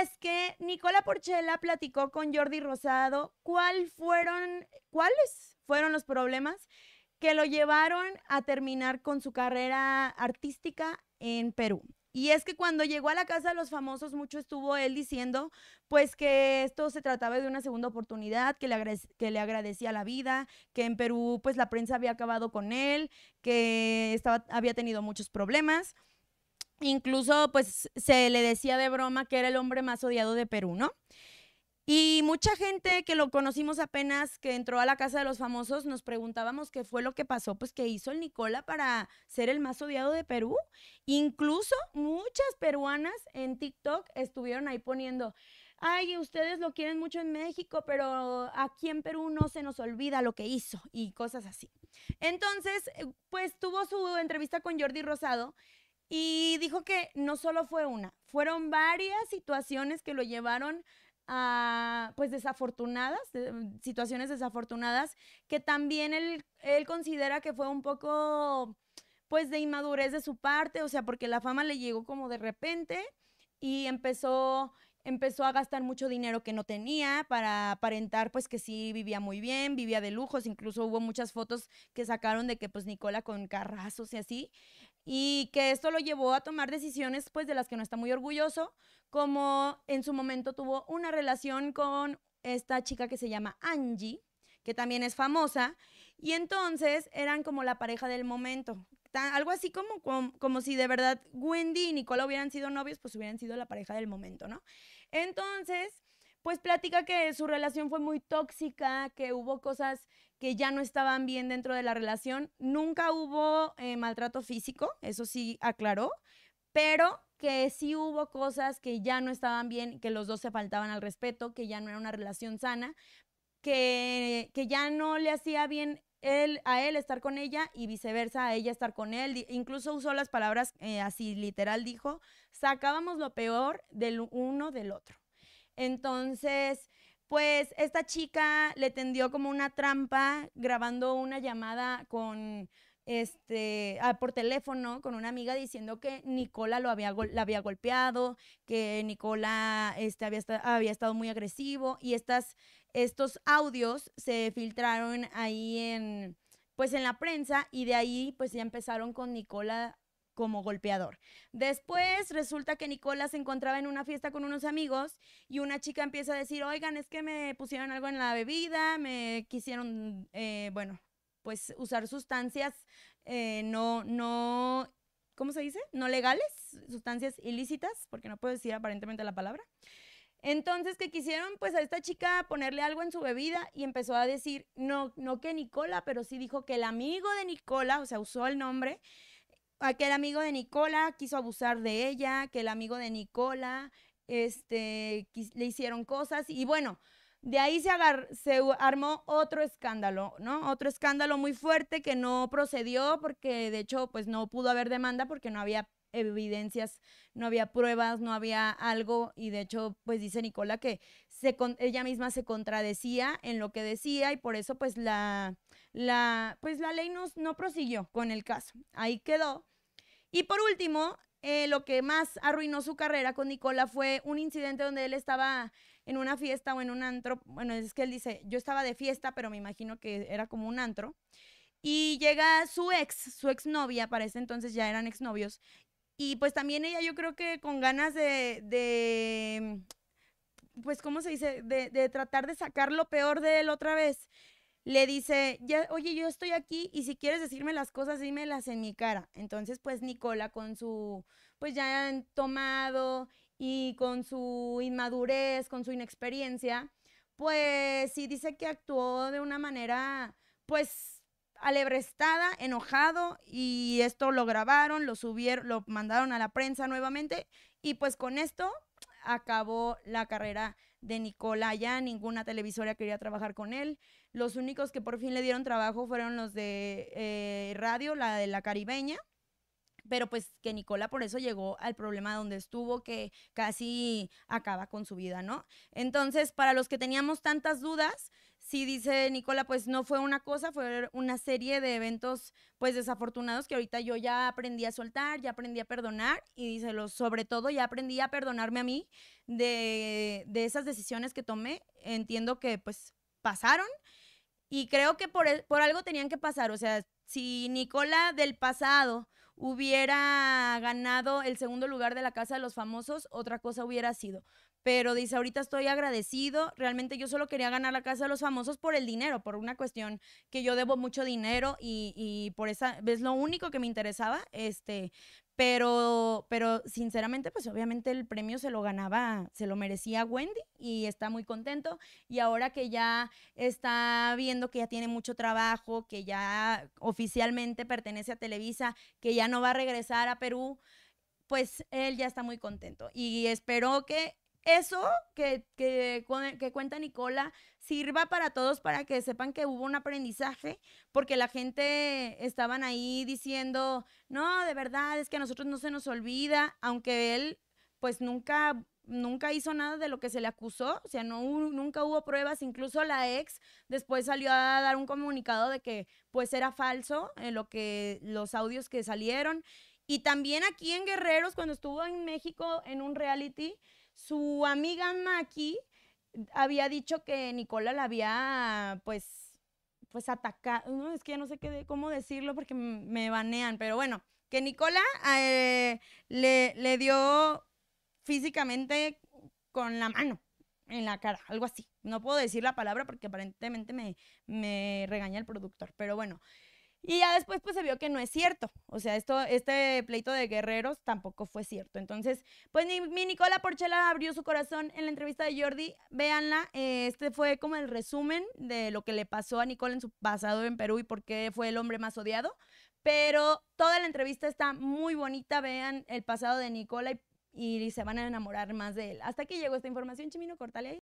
es que Nicola Porchela platicó con Jordi Rosado cuáles fueron los problemas que lo llevaron a terminar con su carrera artística en Perú. Y es que cuando llegó a la casa de los famosos, mucho estuvo él diciendo, pues que esto se trataba de una segunda oportunidad, que le, agradecía la vida, que en Perú, pues la prensa había acabado con él, que había tenido muchos problemas. Incluso, pues, se le decía de broma que era el hombre más odiado de Perú, ¿no? Y mucha gente que lo conocimos apenas que entró a la casa de los famosos nos preguntábamos qué fue lo que pasó, pues qué hizo el Nicola para ser el más odiado de Perú. Incluso muchas peruanas en TikTok estuvieron ahí poniendo, ay, ustedes lo quieren mucho en México, pero aquí en Perú no se nos olvida lo que hizo y cosas así. Entonces, eh, pues tuvo su entrevista con Jordi Rosado y dijo que no solo fue una, fueron varias situaciones que lo llevaron a, pues desafortunadas, mm, situaciones desafortunadas, que también él, él considera que fue un poco, pues de inmadurez de su parte, o sea, porque la fama le llegó como de repente y empezó empezó a gastar mucho dinero que no tenía para aparentar pues que sí vivía muy bien, vivía de lujos, incluso hubo muchas fotos que sacaron de que pues Nicola con carrazos y así y que esto lo llevó a tomar decisiones pues de las que no está muy orgulloso, como en su momento tuvo una relación con esta chica que se llama Angie, que también es famosa, y entonces eran como la pareja del momento. algo así como, como, como, si de verdad Wendy y Nicola hubieran sido novios, pues hubieran sido la pareja del momento, ¿no? Entonces, pues platica que su relación fue muy tóxica, que hubo cosas que ya no estaban bien dentro de la relación. Nunca hubo eh, maltrato físico, eso sí aclaró, pero que sí hubo cosas que ya no estaban bien, que los dos se faltaban al respeto, que ya no era una relación sana, que, que ya no le hacía bien él, a él estar con ella y viceversa a ella estar con él. Incluso usó las palabras eh, así literal, dijo, sacábamos lo peor del uno del otro. Entonces, pues esta chica le tendió como una trampa grabando una llamada con este ah, por teléfono con una amiga diciendo que Nicola lo había la había golpeado, que Nicola este, había, había estado muy agresivo y estas estos audios se filtraron ahí en pues en la prensa y de ahí pues ya empezaron con Nicola como golpeador. Después resulta que Nicola se encontraba en una fiesta con unos amigos y una chica empieza a decir, oigan, es que me pusieron algo en la bebida, me quisieron, eh, bueno, pues usar sustancias eh, no, no, ¿cómo se dice? No legales, sustancias ilícitas, porque no puedo decir aparentemente la palabra. Entonces, que quisieron pues a esta chica ponerle algo en su bebida y empezó a decir, no, no que Nicola, pero sí dijo que el amigo de Nicola, o sea, usó el nombre, aquel amigo de Nicola quiso abusar de ella, que el amigo de Nicola este, le hicieron cosas y bueno, de ahí se, se armó otro escándalo, ¿no? Otro escándalo muy fuerte que no procedió porque de hecho pues no pudo haber demanda porque no había evidencias, no había pruebas, no había algo y de hecho pues dice Nicola que ella misma se contradecía en lo que decía y por eso pues la, la, pues, la ley no, no prosiguió con el caso. Ahí quedó. Y por último, eh, lo que más arruinó su carrera con Nicola fue un incidente donde él estaba en una fiesta o en un antro. Bueno, es que él dice, yo estaba de fiesta, pero me imagino que era como un antro. Y llega su ex, su exnovia, para ese entonces ya eran exnovios, y pues también ella yo creo que con ganas de, de pues, ¿cómo se dice? De, de, tratar de sacar lo peor de él otra vez. Le dice, ya, oye, yo estoy aquí y si quieres decirme las cosas, dímelas en mi cara. Entonces, pues Nicola con su, pues ya han tomado y con su inmadurez, con su inexperiencia, pues sí dice que actuó de una manera, pues alebrestada, enojado y esto lo grabaron, lo subieron, lo mandaron a la prensa nuevamente y pues con esto acabó la carrera de Nicola ya ninguna televisora quería trabajar con él. Los únicos que por fin le dieron trabajo fueron los de eh, radio, la de la caribeña, pero pues que Nicola por eso llegó al problema donde estuvo, que casi acaba con su vida, ¿no? Entonces, para los que teníamos tantas dudas, sí dice Nicola, pues no fue una cosa, fue una serie de eventos pues desafortunados que ahorita yo ya aprendí a soltar, ya aprendí a perdonar y dice, sobre todo ya aprendí a perdonarme a mí de, esas decisiones que tomé. Entiendo que pues pasaron y creo que por, por algo tenían que pasar. O sea, si Nicola del pasado hubiera ganado el segundo lugar de la Casa de los Famosos, otra cosa hubiera sido pero dice, ahorita estoy agradecido, realmente yo solo quería ganar la casa de los famosos por el dinero, por una cuestión que yo debo mucho dinero y, por esa, es lo único que me interesaba, este, pero, pero sinceramente, pues obviamente el premio se lo ganaba, se lo merecía Wendy y está muy contento. Y ahora que ya está viendo que ya tiene mucho trabajo, que ya oficialmente pertenece a Televisa, que ya no va a regresar a Perú, pues él ya está muy contento. Y espero que eso que, cuenta Nicola sirva para todos para que sepan que hubo un aprendizaje, porque la gente estaban ahí diciendo, no, de verdad, es que a nosotros no se nos olvida, aunque él pues nunca nunca hizo nada de lo que se le acusó, o sea, no, nunca hubo pruebas, incluso la ex después salió a dar un comunicado de que pues era falso en eh, lo que los audios que salieron y también aquí en Guerreros cuando estuvo en México en un reality su amiga Maki había dicho que Nicola la había, pues, pues atacado. es que ya no sé qué, cómo decirlo porque me banean, pero bueno, que Nicola eh, le, dio físicamente con la mano en la cara, algo así. No puedo decir la palabra porque aparentemente me, me regaña el productor, pero bueno. Y ya después pues se vio que no es cierto. O sea, esto, este pleito de guerreros tampoco fue cierto. Entonces, pues mi, Nicola Porchela abrió su corazón en la entrevista de Jordi. Véanla. Eh, este fue como el resumen de lo que le pasó a Nicola en su pasado en Perú y por qué fue el hombre más odiado. Pero toda la entrevista está muy bonita. Vean el pasado de Nicola y, y se van a enamorar más de él. Hasta aquí llegó esta información, Chimino, cortale ahí.